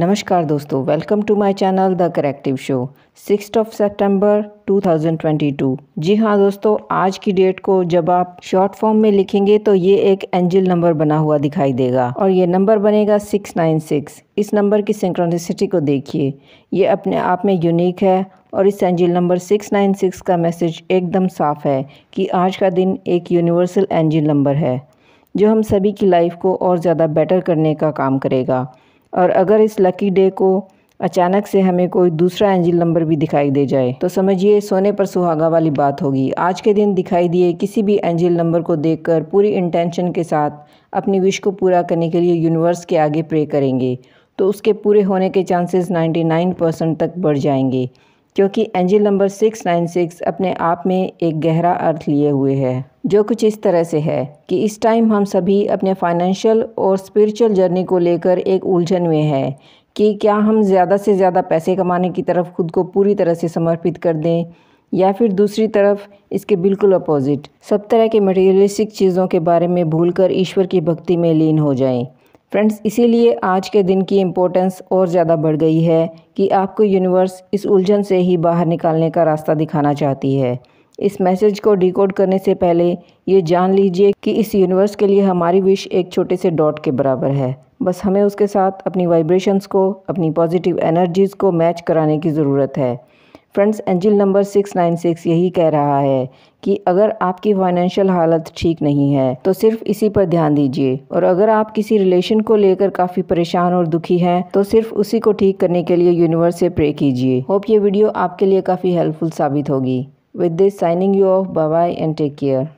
नमस्कार दोस्तों welcome to my channel the corrective show six of सितंबर 2022 जी हाँ दोस्तों आज की डेट को जब आप शॉर्ट फॉर्म में लिखेंगे तो ये एक एंजल नंबर बना हुआ दिखाई देगा और ये नंबर बनेगा 696 इस नंबर की सिंक्रोनिसिटी को देखिए ये अपने आप में यूनिक है और इस एंजिल नंबर 696 का मैसेज एकदम साफ है कि आज का दिन एक यूनिवर्सल एंजिल नंबर है जो हम सभी की लाइफ को और ज़्यादा बेटर करने का काम करेगा और अगर इस लकी डे को अचानक से हमें कोई दूसरा एंजिल नंबर भी दिखाई दे जाए तो समझिए सोने पर सुहागा वाली बात होगी आज के दिन दिखाई दिए किसी भी एंजिल नंबर को देखकर पूरी इंटेंशन के साथ अपनी विश को पूरा करने के लिए यूनिवर्स के आगे प्रे करेंगे तो उसके पूरे होने के चांसेस 99 परसेंट तक बढ़ जाएंगे क्योंकि एंजिल नंबर 696 अपने आप में एक गहरा अर्थ लिए हुए है जो कुछ इस तरह से है कि इस टाइम हम सभी अपने फाइनेंशियल और स्पिरिचुअल जर्नी को लेकर एक उलझन में है कि क्या हम ज़्यादा से ज़्यादा पैसे कमाने की तरफ खुद को पूरी तरह से समर्पित कर दें या फिर दूसरी तरफ इसके बिल्कुल अपोजिट सब तरह के मटेरियलिस्टिक चीज़ों के बारे में भूलकर ईश्वर की भक्ति में लीन हो जाएं फ्रेंड्स इसीलिए आज के दिन की इम्पोर्टेंस और ज़्यादा बढ़ गई है कि आपको यूनिवर्स इस उलझन से ही बाहर निकालने का रास्ता दिखाना चाहती है इस मैसेज को डिकोड करने से पहले ये जान लीजिए कि इस यूनिवर्स के लिए हमारी विश एक छोटे से डॉट के बराबर है बस हमें उसके साथ अपनी वाइब्रेशंस को अपनी पॉजिटिव एनर्जीज़ को मैच कराने की ज़रूरत है फ्रेंड्स एंजिल नंबर 696 यही कह रहा है कि अगर आपकी फाइनेंशियल हालत ठीक नहीं है तो सिर्फ इसी पर ध्यान दीजिए और अगर आप किसी रिलेशन को लेकर काफ़ी परेशान और दुखी हैं तो सिर्फ उसी को ठीक करने के लिए यूनिवर्स से प्रे कीजिए होप ये वीडियो आपके लिए काफ़ी हेल्पफुल साबित होगी With this, signing you off. Bye bye and take care.